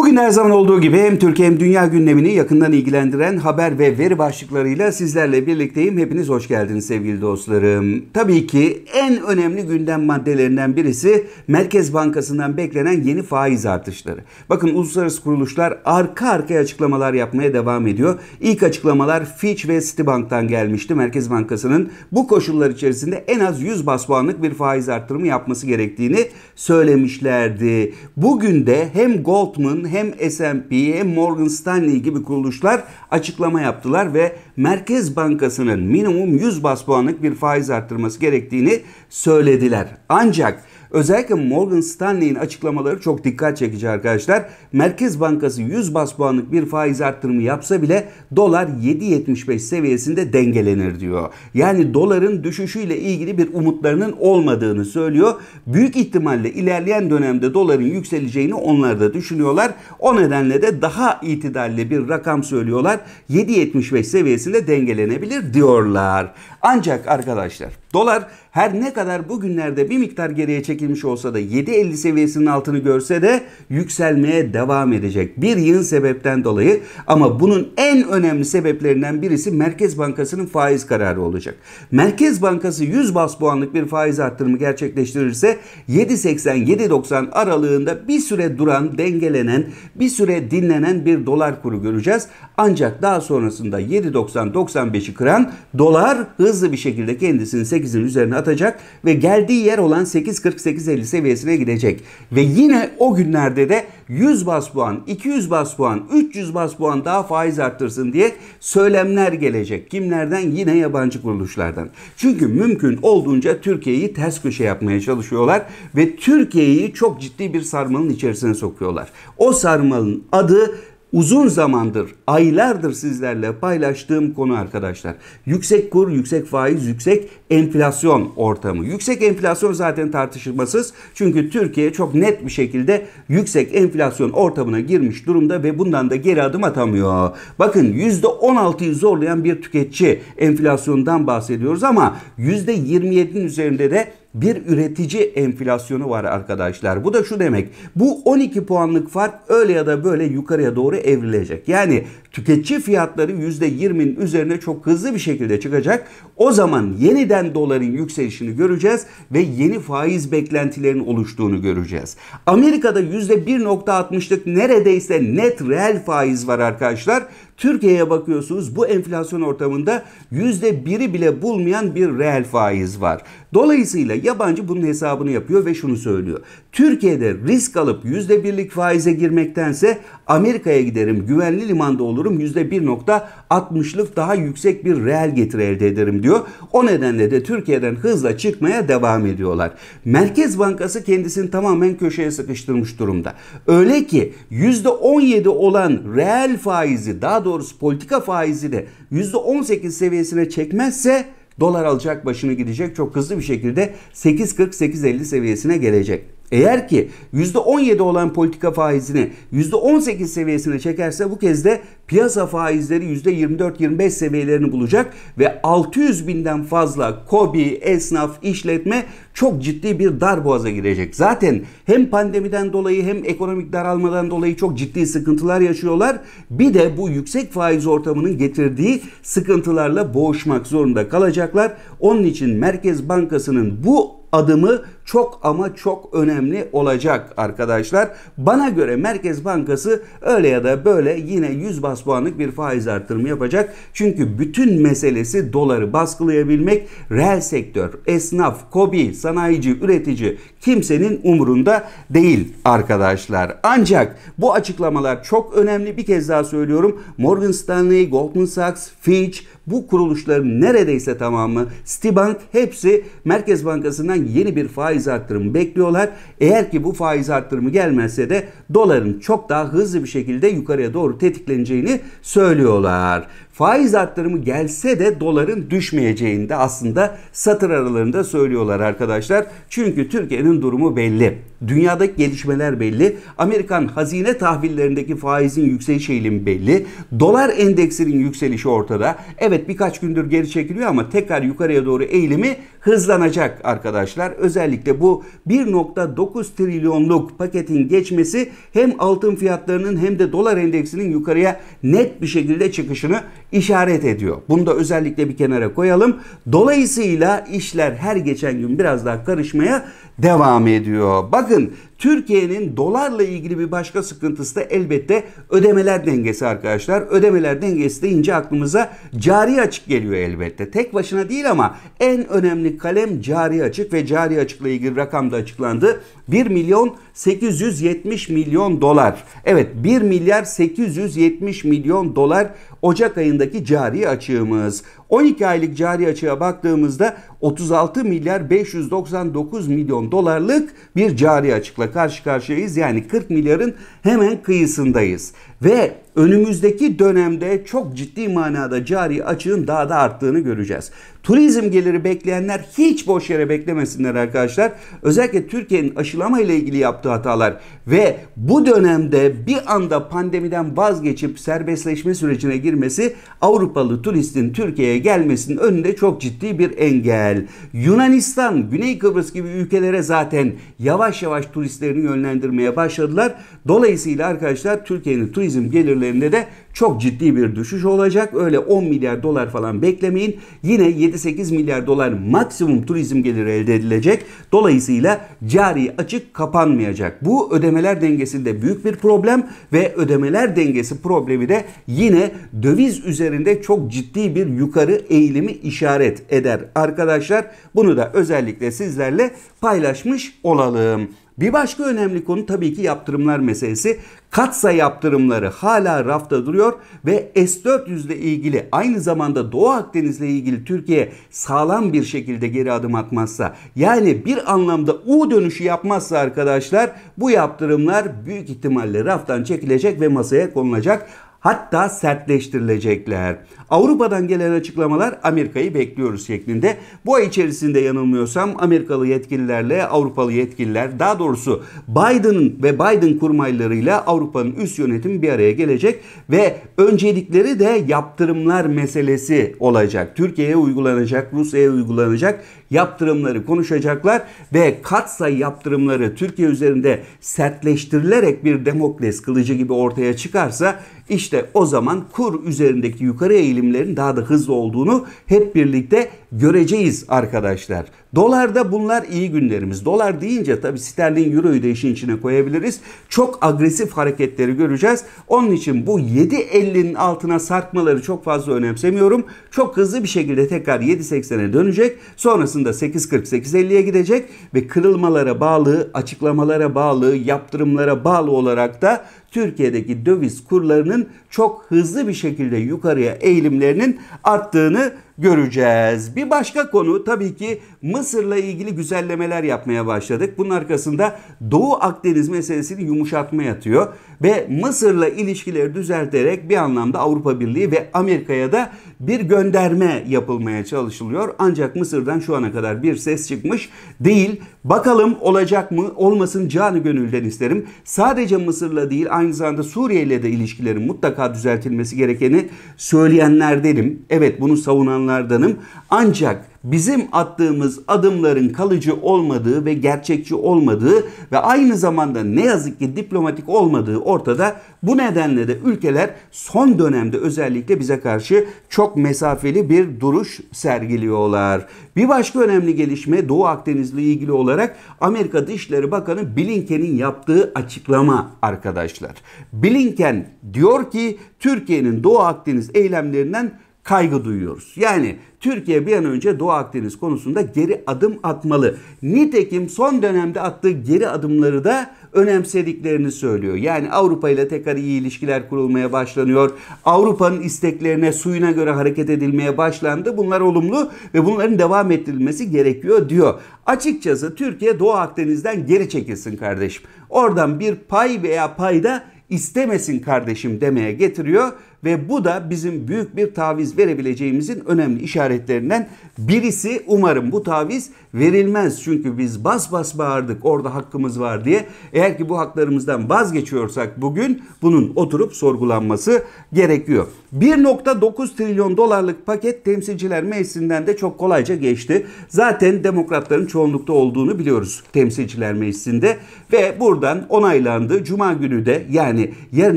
Bugün her zaman olduğu gibi hem Türkiye hem dünya gündemini yakından ilgilendiren haber ve veri başlıklarıyla sizlerle birlikteyim. Hepiniz hoş geldiniz sevgili dostlarım. Tabii ki en önemli gündem maddelerinden birisi Merkez Bankası'ndan beklenen yeni faiz artışları. Bakın uluslararası kuruluşlar arka arkaya açıklamalar yapmaya devam ediyor. İlk açıklamalar Fitch ve Citibank'tan gelmişti. Merkez Bankası'nın bu koşullar içerisinde en az 100 bas puanlık bir faiz artırımı yapması gerektiğini söylemişlerdi. Bugün de hem Goldman hem S&P hem Morgan Stanley gibi kuruluşlar açıklama yaptılar ve Merkez Bankası'nın minimum 100 bas puanlık bir faiz arttırması gerektiğini söylediler. Ancak özellikle Morgan Stanley'in açıklamaları çok dikkat çekici arkadaşlar. Merkez Bankası 100 bas puanlık bir faiz arttırımı yapsa bile dolar 7.75 seviyesinde dengelenir diyor. Yani doların düşüşüyle ilgili bir umutlarının olmadığını söylüyor. Büyük ihtimalle ilerleyen dönemde doların yükseleceğini onlar da düşünüyorlar. O nedenle de daha itidalli bir rakam söylüyorlar. 7.75 seviyesinde sayesinde dengelenebilir diyorlar. Ancak arkadaşlar dolar her ne kadar bugünlerde bir miktar geriye çekilmiş olsa da 7.50 seviyesinin altını görse de yükselmeye devam edecek. Bir yığın sebepten dolayı ama bunun en önemli sebeplerinden birisi Merkez Bankası'nın faiz kararı olacak. Merkez Bankası 100 bas puanlık bir faiz arttırımı gerçekleştirirse 7.80-7.90 aralığında bir süre duran, dengelenen, bir süre dinlenen bir dolar kuru göreceğiz. Ancak daha sonrasında 7.90-95'i kıran dolar hız hızlı bir şekilde kendisini 8'in üzerine atacak ve geldiği yer olan 8.48.50 seviyesine gidecek. Ve yine o günlerde de 100 bas puan, 200 bas puan, 300 bas puan daha faiz arttırsın diye söylemler gelecek. Kimlerden? Yine yabancı kuruluşlardan. Çünkü mümkün olduğunca Türkiye'yi ters köşe yapmaya çalışıyorlar ve Türkiye'yi çok ciddi bir sarmalın içerisine sokuyorlar. O sarmalın adı uzun zamandır, aylardır sizlerle paylaştığım konu arkadaşlar. Yüksek kur, yüksek faiz, yüksek enflasyon ortamı. Yüksek enflasyon zaten tartışılmasız. Çünkü Türkiye çok net bir şekilde yüksek enflasyon ortamına girmiş durumda ve bundan da geri adım atamıyor. Bakın %16'yı zorlayan bir tüketici enflasyondan bahsediyoruz ama %27'nin üzerinde de bir üretici enflasyonu var arkadaşlar. Bu da şu demek. Bu 12 puanlık fark öyle ya da böyle yukarıya doğru evrilecek. Yani tüketici fiyatları %20'nin üzerine çok hızlı bir şekilde çıkacak. O zaman yeniden doların yükselişini göreceğiz ve yeni faiz beklentilerinin oluştuğunu göreceğiz. Amerika'da %1.60'lık neredeyse net reel faiz var arkadaşlar. Türkiye'ye bakıyorsunuz bu enflasyon ortamında %1'i bile bulmayan bir reel faiz var. Dolayısıyla yabancı bunun hesabını yapıyor ve şunu söylüyor. Türkiye'de risk alıp yüzde birlik faize girmektense Amerika'ya giderim güvenli limanda olurum yüzde %1.60'lık daha yüksek bir reel getiri elde ederim diyor. O nedenle de Türkiye'den hızla çıkmaya devam ediyorlar. Merkez Bankası kendisini tamamen köşeye sıkıştırmış durumda. Öyle ki yüzde %17 olan reel faizi daha doğrusu politika faizi de yüzde %18 seviyesine çekmezse dolar alacak başını gidecek çok hızlı bir şekilde 8.40-8.50 seviyesine gelecek. Eğer ki %17 olan politika faizini %18 seviyesine çekerse bu kez de piyasa faizleri %24-25 seviyelerini bulacak ve 600 binden fazla kobi, esnaf, işletme çok ciddi bir dar boğaza girecek. Zaten hem pandemiden dolayı hem ekonomik daralmadan dolayı çok ciddi sıkıntılar yaşıyorlar. Bir de bu yüksek faiz ortamının getirdiği sıkıntılarla boğuşmak zorunda kalacaklar. Onun için Merkez Bankası'nın bu adımı çok ama çok önemli olacak arkadaşlar. Bana göre Merkez Bankası öyle ya da böyle yine 100 bas puanlık bir faiz artırımı yapacak. Çünkü bütün meselesi doları baskılayabilmek. Reel sektör, esnaf, kobi, sanayici, üretici kimsenin umurunda değil arkadaşlar. Ancak bu açıklamalar çok önemli. Bir kez daha söylüyorum. Morgan Stanley, Goldman Sachs, Fitch, bu kuruluşların neredeyse tamamı Stibank hepsi Merkez Bankası'ndan yeni bir faiz arttırımı bekliyorlar. Eğer ki bu faiz arttırımı gelmezse de doların çok daha hızlı bir şekilde yukarıya doğru tetikleneceğini söylüyorlar. Faiz arttırımı gelse de doların düşmeyeceğini de aslında satır aralarında söylüyorlar arkadaşlar. Çünkü Türkiye'nin durumu belli. Dünyadaki gelişmeler belli. Amerikan hazine tahvillerindeki faizin yükseliş eğilimi belli. Dolar endeksinin yükselişi ortada. Evet Evet birkaç gündür geri çekiliyor ama tekrar yukarıya doğru eğilimi hızlanacak arkadaşlar. Özellikle bu 1.9 trilyonluk paketin geçmesi hem altın fiyatlarının hem de dolar endeksinin yukarıya net bir şekilde çıkışını işaret ediyor. Bunu da özellikle bir kenara koyalım. Dolayısıyla işler her geçen gün biraz daha karışmaya devam ediyor. Bakın Türkiye'nin dolarla ilgili bir başka sıkıntısı da elbette ödemeler dengesi arkadaşlar. Ödemeler dengesi deyince aklımıza cari açık geliyor elbette. Tek başına değil ama en önemli kalem cari açık ve cari açıkla ilgili rakam da açıklandı. 1 milyon 870 milyon dolar. Evet 1 milyar 870 milyon dolar Ocak ayındaki cari açığımız. 12 aylık cari açığa baktığımızda 36 milyar 599 milyon dolarlık bir cari açıkla karşı karşıyayız. Yani 40 milyarın hemen kıyısındayız. Ve önümüzdeki dönemde çok ciddi manada cari açığın daha da arttığını göreceğiz. Turizm geliri bekleyenler hiç boş yere beklemesinler arkadaşlar. Özellikle Türkiye'nin aşılı aşılama ile ilgili yaptığı hatalar ve bu dönemde bir anda pandemiden vazgeçip serbestleşme sürecine girmesi Avrupalı turistin Türkiye'ye gelmesinin önünde çok ciddi bir engel. Yunanistan, Güney Kıbrıs gibi ülkelere zaten yavaş yavaş turistlerini yönlendirmeye başladılar. Dolayısıyla arkadaşlar Türkiye'nin turizm gelirlerinde de çok ciddi bir düşüş olacak. Öyle 10 milyar dolar falan beklemeyin. Yine 7-8 milyar dolar maksimum turizm geliri elde edilecek. Dolayısıyla cari açık kapanmayacak. Bu ödemeler dengesinde büyük bir problem ve ödemeler dengesi problemi de yine döviz üzerinde çok ciddi bir yukarı eğilimi işaret eder arkadaşlar. Bunu da özellikle sizlerle paylaşmış olalım. Bir başka önemli konu tabii ki yaptırımlar meselesi. Katsa yaptırımları hala rafta duruyor ve S-400 ile ilgili aynı zamanda Doğu Akdeniz ile ilgili Türkiye sağlam bir şekilde geri adım atmazsa yani bir anlamda U dönüşü yapmazsa arkadaşlar bu yaptırımlar büyük ihtimalle raftan çekilecek ve masaya konulacak hatta sertleştirilecekler. Avrupa'dan gelen açıklamalar Amerika'yı bekliyoruz şeklinde. Bu ay içerisinde yanılmıyorsam Amerikalı yetkililerle Avrupalı yetkililer daha doğrusu Biden ve Biden kurmaylarıyla Avrupa'nın üst yönetimi bir araya gelecek ve öncelikleri de yaptırımlar meselesi olacak. Türkiye'ye uygulanacak, Rusya'ya uygulanacak yaptırımları konuşacaklar ve katsayı yaptırımları Türkiye üzerinde sertleştirilerek bir Demokles kılıcı gibi ortaya çıkarsa işte o zaman kur üzerindeki yukarı eğilimlerin daha da hızlı olduğunu hep birlikte göreceğiz arkadaşlar. Dolarda bunlar iyi günlerimiz. Dolar deyince tabii sterlin euroyu da işin içine koyabiliriz. Çok agresif hareketleri göreceğiz. Onun için bu 7.50'nin altına sarkmaları çok fazla önemsemiyorum. Çok hızlı bir şekilde tekrar 7.80'e dönecek. Sonrasında 8.40-8.50'ye gidecek ve kırılmalara bağlı, açıklamalara bağlı, yaptırımlara bağlı olarak da Türkiye'deki döviz kurlarının çok hızlı bir şekilde yukarıya eğilimlerinin arttığını göreceğiz. Bir başka konu tabii ki Mısır'la ilgili güzellemeler yapmaya başladık. Bunun arkasında Doğu Akdeniz meselesini yumuşatma yatıyor ve Mısır'la ilişkileri düzelterek bir anlamda Avrupa Birliği ve Amerika'ya da bir gönderme yapılmaya çalışılıyor. Ancak Mısır'dan şu ana kadar bir ses çıkmış değil. Bakalım olacak mı? Olmasın canı gönülden isterim. Sadece Mısır'la değil aynı zamanda Suriye ile de ilişkilerin mutlaka düzeltilmesi gerekeni söyleyenler söyleyenlerdenim. Evet bunu savunanlar insanlardanım. Ancak bizim attığımız adımların kalıcı olmadığı ve gerçekçi olmadığı ve aynı zamanda ne yazık ki diplomatik olmadığı ortada. Bu nedenle de ülkeler son dönemde özellikle bize karşı çok mesafeli bir duruş sergiliyorlar. Bir başka önemli gelişme Doğu Akdeniz'le ilgili olarak Amerika Dışişleri Bakanı Blinken'in yaptığı açıklama arkadaşlar. Blinken diyor ki Türkiye'nin Doğu Akdeniz eylemlerinden kaygı duyuyoruz. Yani Türkiye bir an önce Doğu Akdeniz konusunda geri adım atmalı. Nitekim son dönemde attığı geri adımları da önemsediklerini söylüyor. Yani Avrupa ile tekrar iyi ilişkiler kurulmaya başlanıyor. Avrupa'nın isteklerine suyuna göre hareket edilmeye başlandı. Bunlar olumlu ve bunların devam ettirilmesi gerekiyor diyor. Açıkçası Türkiye Doğu Akdeniz'den geri çekilsin kardeşim. Oradan bir pay veya payda istemesin kardeşim demeye getiriyor ve bu da bizim büyük bir taviz verebileceğimizin önemli işaretlerinden birisi. Umarım bu taviz verilmez çünkü biz bas bas bağırdık orada hakkımız var diye. Eğer ki bu haklarımızdan vazgeçiyorsak bugün bunun oturup sorgulanması gerekiyor. 1.9 trilyon dolarlık paket temsilciler meclisinden de çok kolayca geçti. Zaten demokratların çoğunlukta olduğunu biliyoruz temsilciler meclisinde ve buradan onaylandı. Cuma günü de yani yarın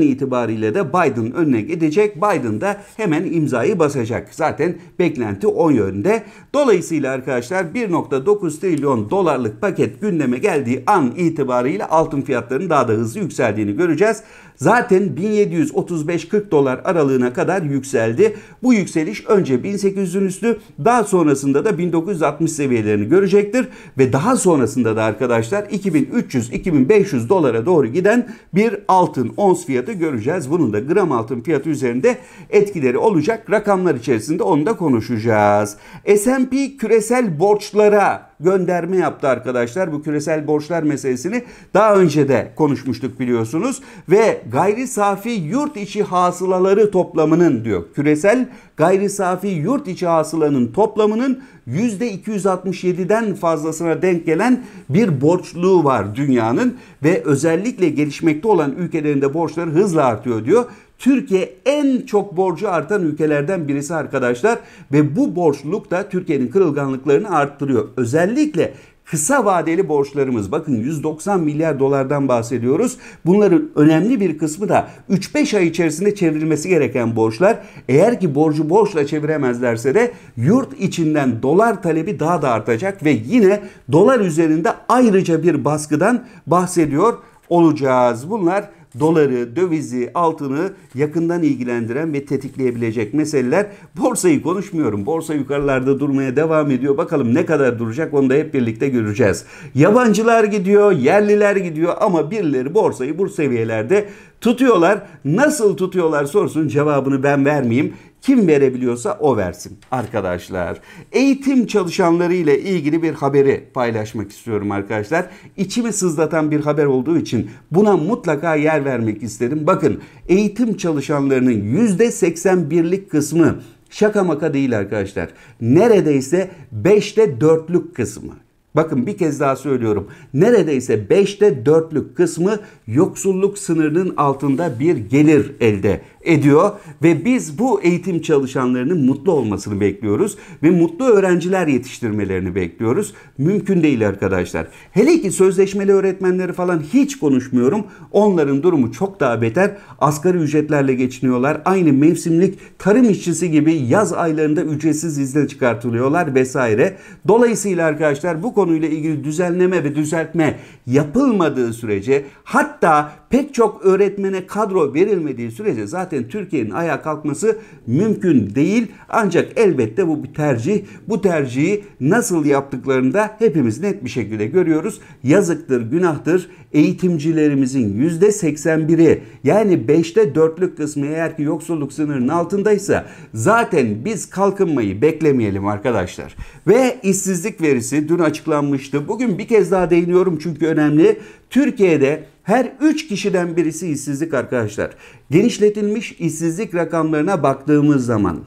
itibariyle de Biden önüne gidecek gelecek. Biden da hemen imzayı basacak. Zaten beklenti o yönde. Dolayısıyla arkadaşlar 1.9 trilyon dolarlık paket gündeme geldiği an itibarıyla altın fiyatlarının daha da hızlı yükseldiğini göreceğiz zaten 1735-40 dolar aralığına kadar yükseldi. Bu yükseliş önce 1800'ün üstü daha sonrasında da 1960 seviyelerini görecektir. Ve daha sonrasında da arkadaşlar 2300-2500 dolara doğru giden bir altın ons fiyatı göreceğiz. Bunun da gram altın fiyatı üzerinde etkileri olacak. Rakamlar içerisinde onu da konuşacağız. S&P küresel borçlara gönderme yaptı arkadaşlar. Bu küresel borçlar meselesini daha önce de konuşmuştuk biliyorsunuz. Ve gayri safi yurt içi hasılaları toplamının diyor küresel gayri safi yurt içi hasılanın toplamının %267'den fazlasına denk gelen bir borçluğu var dünyanın ve özellikle gelişmekte olan ülkelerinde borçları hızla artıyor diyor. Türkiye en çok borcu artan ülkelerden birisi arkadaşlar ve bu borçluluk da Türkiye'nin kırılganlıklarını arttırıyor. Özellikle kısa vadeli borçlarımız bakın 190 milyar dolardan bahsediyoruz. Bunların önemli bir kısmı da 3-5 ay içerisinde çevrilmesi gereken borçlar. Eğer ki borcu borçla çeviremezlerse de yurt içinden dolar talebi daha da artacak ve yine dolar üzerinde ayrıca bir baskıdan bahsediyor olacağız. Bunlar doları, dövizi, altını yakından ilgilendiren ve tetikleyebilecek meseleler. Borsayı konuşmuyorum. Borsa yukarılarda durmaya devam ediyor. Bakalım ne kadar duracak onu da hep birlikte göreceğiz. Yabancılar gidiyor, yerliler gidiyor ama birileri borsayı bu seviyelerde tutuyorlar. Nasıl tutuyorlar sorusunun cevabını ben vermeyeyim. Kim verebiliyorsa o versin arkadaşlar. Eğitim çalışanları ile ilgili bir haberi paylaşmak istiyorum arkadaşlar. İçimi sızlatan bir haber olduğu için buna mutlaka yer vermek istedim. Bakın eğitim çalışanlarının %81'lik kısmı şaka maka değil arkadaşlar. Neredeyse 5'te 4'lük kısmı. Bakın bir kez daha söylüyorum. Neredeyse 5'te 4'lük kısmı yoksulluk sınırının altında bir gelir elde ediyor ve biz bu eğitim çalışanlarının mutlu olmasını bekliyoruz ve mutlu öğrenciler yetiştirmelerini bekliyoruz. Mümkün değil arkadaşlar. Hele ki sözleşmeli öğretmenleri falan hiç konuşmuyorum. Onların durumu çok daha beter. Asgari ücretlerle geçiniyorlar. Aynı mevsimlik tarım işçisi gibi yaz aylarında ücretsiz izne çıkartılıyorlar vesaire. Dolayısıyla arkadaşlar bu konuyla ilgili düzenleme ve düzeltme yapılmadığı sürece hatta pek çok öğretmene kadro verilmediği sürece zaten Türkiye'nin ayağa kalkması mümkün değil. Ancak elbette bu bir tercih. Bu tercihi nasıl yaptıklarını da hepimiz net bir şekilde görüyoruz. Yazıktır, günahtır. Eğitimcilerimizin %81'i yani 5'te 4'lük kısmı eğer ki yoksulluk sınırının altındaysa zaten biz kalkınmayı beklemeyelim arkadaşlar. Ve işsizlik verisi dün açıklanmıştı. Bugün bir kez daha değiniyorum çünkü önemli. Türkiye'de her 3 kişiden birisi işsizlik arkadaşlar. Genişletilmiş işsizlik rakamlarına baktığımız zaman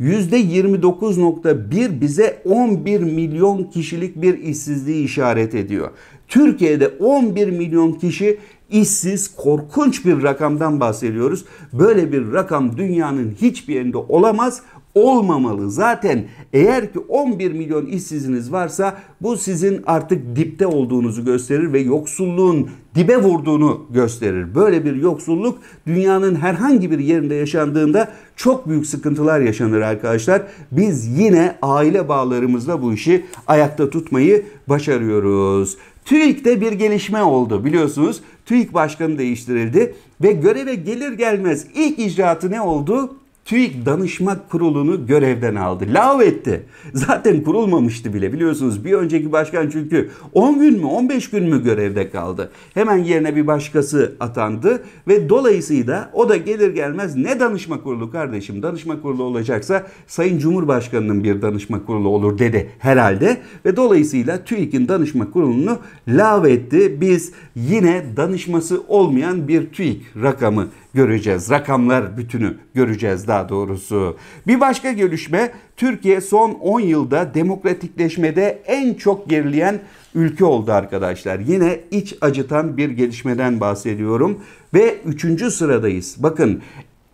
%29.1 bize 11 milyon kişilik bir işsizliği işaret ediyor. Türkiye'de 11 milyon kişi işsiz korkunç bir rakamdan bahsediyoruz. Böyle bir rakam dünyanın hiçbir yerinde olamaz olmamalı. Zaten eğer ki 11 milyon işsiziniz varsa bu sizin artık dipte olduğunuzu gösterir ve yoksulluğun dibe vurduğunu gösterir. Böyle bir yoksulluk dünyanın herhangi bir yerinde yaşandığında çok büyük sıkıntılar yaşanır arkadaşlar. Biz yine aile bağlarımızla bu işi ayakta tutmayı başarıyoruz. TÜİK'te bir gelişme oldu biliyorsunuz. TÜİK başkanı değiştirildi ve göreve gelir gelmez ilk icraatı ne oldu? TÜİK Danışma Kurulu'nu görevden aldı. Lav etti. Zaten kurulmamıştı bile biliyorsunuz. Bir önceki başkan çünkü 10 gün mü 15 gün mü görevde kaldı. Hemen yerine bir başkası atandı ve dolayısıyla o da gelir gelmez ne danışma kurulu kardeşim danışma kurulu olacaksa Sayın Cumhurbaşkanı'nın bir danışma kurulu olur dedi herhalde. Ve dolayısıyla TÜİK'in danışma kurulunu lav etti. Biz yine danışması olmayan bir TÜİK rakamı göreceğiz. Rakamlar bütünü göreceğiz daha daha doğrusu. Bir başka gelişme Türkiye son 10 yılda demokratikleşmede en çok gerileyen ülke oldu arkadaşlar. Yine iç acıtan bir gelişmeden bahsediyorum ve 3. sıradayız. Bakın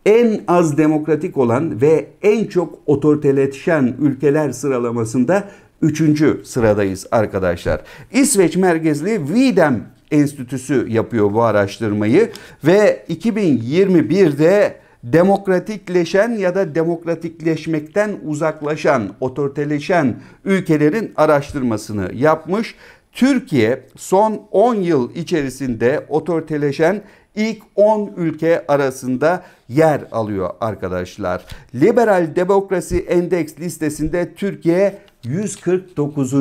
en az demokratik olan ve en çok otoriteleşen ülkeler sıralamasında 3. sıradayız arkadaşlar. İsveç merkezli Widem Enstitüsü yapıyor bu araştırmayı ve 2021'de demokratikleşen ya da demokratikleşmekten uzaklaşan, otoriteleşen ülkelerin araştırmasını yapmış. Türkiye son 10 yıl içerisinde otoriteleşen ilk 10 ülke arasında yer alıyor arkadaşlar. Liberal Demokrasi Endeks listesinde Türkiye 149.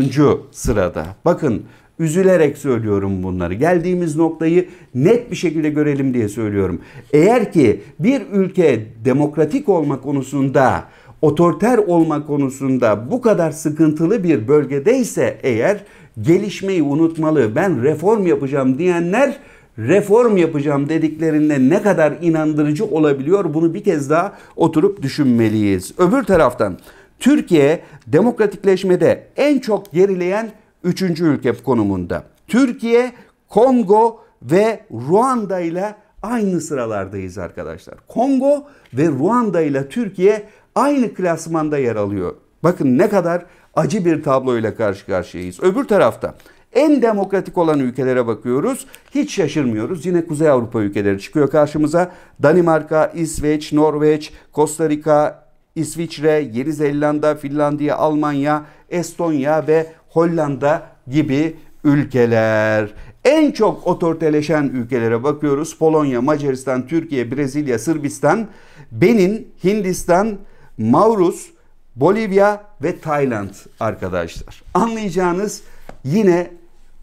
sırada. Bakın üzülerek söylüyorum bunları. Geldiğimiz noktayı net bir şekilde görelim diye söylüyorum. Eğer ki bir ülke demokratik olma konusunda otoriter olma konusunda bu kadar sıkıntılı bir bölgedeyse eğer gelişmeyi unutmalı. Ben reform yapacağım diyenler reform yapacağım dediklerinde ne kadar inandırıcı olabiliyor bunu bir kez daha oturup düşünmeliyiz. Öbür taraftan Türkiye demokratikleşmede en çok gerileyen üçüncü ülke konumunda. Türkiye, Kongo ve Ruanda ile aynı sıralardayız arkadaşlar. Kongo ve Ruanda ile Türkiye aynı klasmanda yer alıyor. Bakın ne kadar acı bir tabloyla karşı karşıyayız. Öbür tarafta en demokratik olan ülkelere bakıyoruz. Hiç şaşırmıyoruz. Yine Kuzey Avrupa ülkeleri çıkıyor karşımıza. Danimarka, İsveç, Norveç, Kosta Rika, İsviçre, Yeni Zelanda, Finlandiya, Almanya, Estonya ve Hollanda gibi ülkeler. En çok otoriteleşen ülkelere bakıyoruz. Polonya, Macaristan, Türkiye, Brezilya, Sırbistan, Benin, Hindistan, Maurus, Bolivya ve Tayland arkadaşlar. Anlayacağınız yine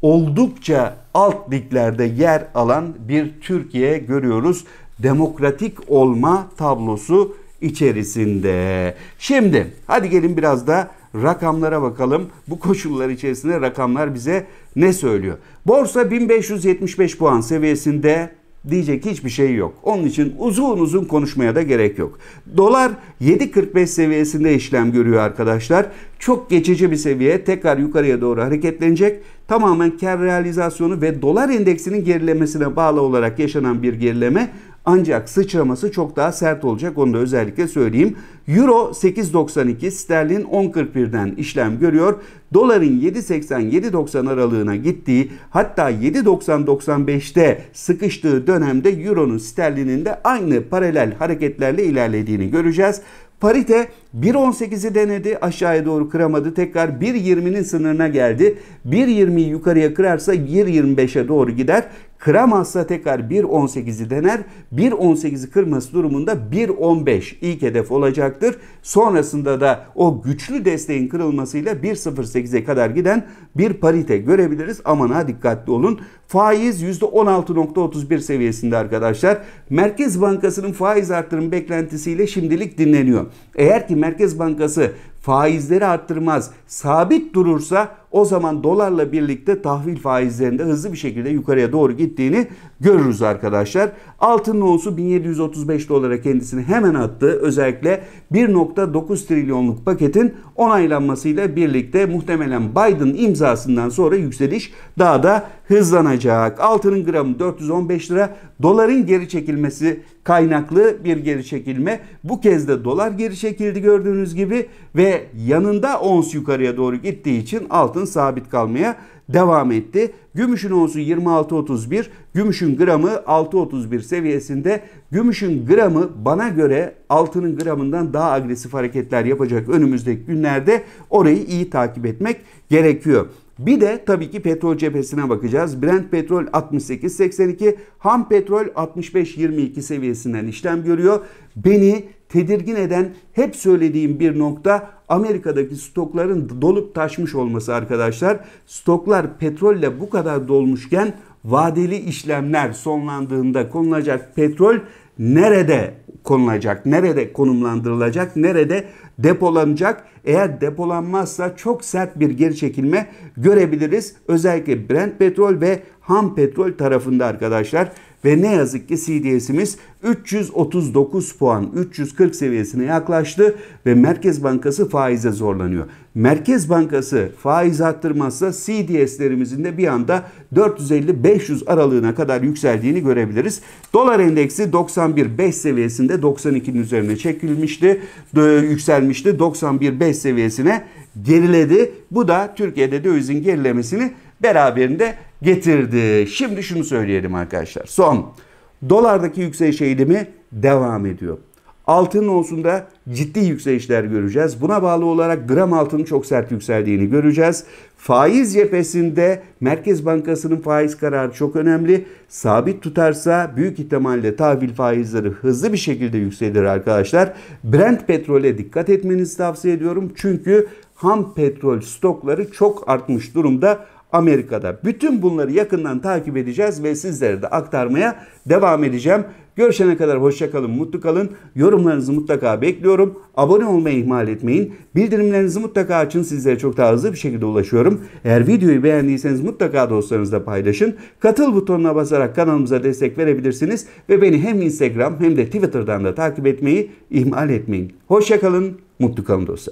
oldukça alt liglerde yer alan bir Türkiye görüyoruz. Demokratik olma tablosu içerisinde. Şimdi hadi gelin biraz da rakamlara bakalım. Bu koşullar içerisinde rakamlar bize ne söylüyor? Borsa 1575 puan seviyesinde diyecek hiçbir şey yok. Onun için uzun uzun konuşmaya da gerek yok. Dolar 7.45 seviyesinde işlem görüyor arkadaşlar. Çok geçici bir seviye tekrar yukarıya doğru hareketlenecek. Tamamen kar realizasyonu ve dolar endeksinin gerilemesine bağlı olarak yaşanan bir gerileme ancak sıçraması çok daha sert olacak onu da özellikle söyleyeyim. Euro 8.92, sterlin 10.41'den işlem görüyor. Doların 7.80-7.90 aralığına gittiği hatta 7.90-95'te sıkıştığı dönemde Euro'nun sterlinin de aynı paralel hareketlerle ilerlediğini göreceğiz. Parite 1.18'i denedi aşağıya doğru kıramadı. Tekrar 1.20'nin sınırına geldi. 1.20'yi yukarıya kırarsa 1.25'e doğru gider. Kıramazsa tekrar 1.18'i dener. 1.18'i kırması durumunda 1.15 ilk hedef olacaktır. Sonrasında da o güçlü desteğin kırılmasıyla 1.08'e kadar giden bir parite görebiliriz. Aman ha dikkatli olun. Faiz %16.31 seviyesinde arkadaşlar. Merkez Bankası'nın faiz artırım beklentisiyle şimdilik dinleniyor. Eğer ki Merkez Bankası faizleri arttırmaz, sabit durursa o zaman dolarla birlikte tahvil faizlerinde hızlı bir şekilde yukarıya doğru gittiğini görürüz arkadaşlar. Altın onsu 1735 dolara kendisini hemen attı. Özellikle 1.9 trilyonluk paketin onaylanmasıyla birlikte muhtemelen Biden imzasından sonra yükseliş daha da hızlanacak. Altının gramı 415 lira. Doların geri çekilmesi kaynaklı bir geri çekilme. Bu kez de dolar geri çekildi gördüğünüz gibi ve ve yanında ons yukarıya doğru gittiği için altın sabit kalmaya devam etti. Gümüşün onsu 26.31, gümüşün gramı 6.31 seviyesinde. Gümüşün gramı bana göre altının gramından daha agresif hareketler yapacak önümüzdeki günlerde. Orayı iyi takip etmek gerekiyor. Bir de tabii ki petrol cephesine bakacağız. Brent petrol 68.82, ham petrol 65.22 seviyesinden işlem görüyor beni tedirgin eden hep söylediğim bir nokta Amerika'daki stokların dolup taşmış olması arkadaşlar. Stoklar petrolle bu kadar dolmuşken vadeli işlemler sonlandığında konulacak petrol nerede konulacak, nerede konumlandırılacak, nerede depolanacak. Eğer depolanmazsa çok sert bir geri çekilme görebiliriz. Özellikle Brent petrol ve ham petrol tarafında arkadaşlar ve ne yazık ki CDS'imiz 339 puan 340 seviyesine yaklaştı ve Merkez Bankası faize zorlanıyor. Merkez Bankası faiz arttırmazsa CDS'lerimizin de bir anda 450-500 aralığına kadar yükseldiğini görebiliriz. Dolar endeksi 91.5 seviyesinde 92'nin üzerine çekilmişti, yükselmişti. 91.5 seviyesine geriledi. Bu da Türkiye'de dövizin gerilemesini beraberinde getirdi. Şimdi şunu söyleyelim arkadaşlar. Son. Dolardaki yükseliş eğilimi devam ediyor. Altın da ciddi yükselişler göreceğiz. Buna bağlı olarak gram altının çok sert yükseldiğini göreceğiz. Faiz cephesinde Merkez Bankası'nın faiz kararı çok önemli. Sabit tutarsa büyük ihtimalle tahvil faizleri hızlı bir şekilde yükselir arkadaşlar. Brent petrole dikkat etmenizi tavsiye ediyorum. Çünkü ham petrol stokları çok artmış durumda. Amerika'da. Bütün bunları yakından takip edeceğiz ve sizlere de aktarmaya devam edeceğim. Görüşene kadar hoşçakalın, mutlu kalın. Yorumlarınızı mutlaka bekliyorum. Abone olmayı ihmal etmeyin. Bildirimlerinizi mutlaka açın. Sizlere çok daha hızlı bir şekilde ulaşıyorum. Eğer videoyu beğendiyseniz mutlaka dostlarınızla paylaşın. Katıl butonuna basarak kanalımıza destek verebilirsiniz ve beni hem Instagram hem de Twitter'dan da takip etmeyi ihmal etmeyin. Hoşçakalın, mutlu kalın dostlar.